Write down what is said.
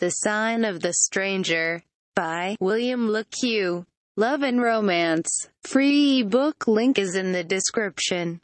The Sign of the Stranger by William LeCue. Love and Romance. Free ebook link is in the description.